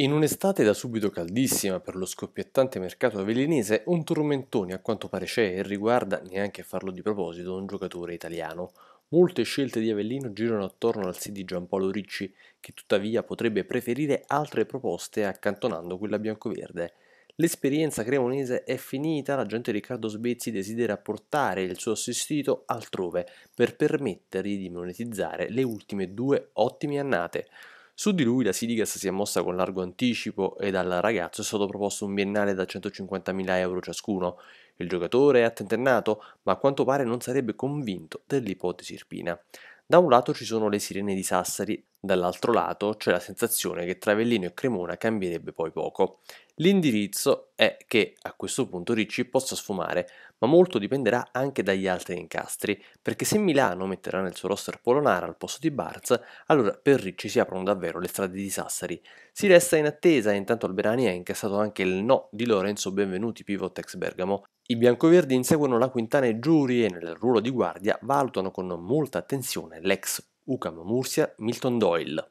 In un'estate da subito caldissima per lo scoppiettante mercato avellinese, un tormentone a quanto pare c'è e riguarda, neanche a farlo di proposito, un giocatore italiano. Molte scelte di Avellino girano attorno al sì di Giampaolo Ricci, che tuttavia potrebbe preferire altre proposte accantonando quella biancoverde. L'esperienza cremonese è finita, l'agente Riccardo Sbezzi desidera portare il suo assistito altrove per permettergli di monetizzare le ultime due ottime annate. Su di lui la Siligas si è mossa con largo anticipo e al ragazzo è stato proposto un biennale da 150.000 euro ciascuno. Il giocatore è attentennato, ma a quanto pare non sarebbe convinto dell'ipotesi irpina. Da un lato ci sono le sirene di Sassari, dall'altro lato c'è la sensazione che Travellino e Cremona cambierebbe poi poco. L'indirizzo è che a questo punto Ricci possa sfumare, ma molto dipenderà anche dagli altri incastri, perché se Milano metterà nel suo roster Polonara al posto di Barz, allora per Ricci si aprono davvero le strade di Sassari. Si resta in attesa, intanto Alberani ha incassato anche il no di Lorenzo Benvenuti, pivot ex Bergamo, i biancoverdi inseguono la quintana e Giuri e nel ruolo di guardia valutano con molta attenzione l'ex Ucam Murcia Milton Doyle.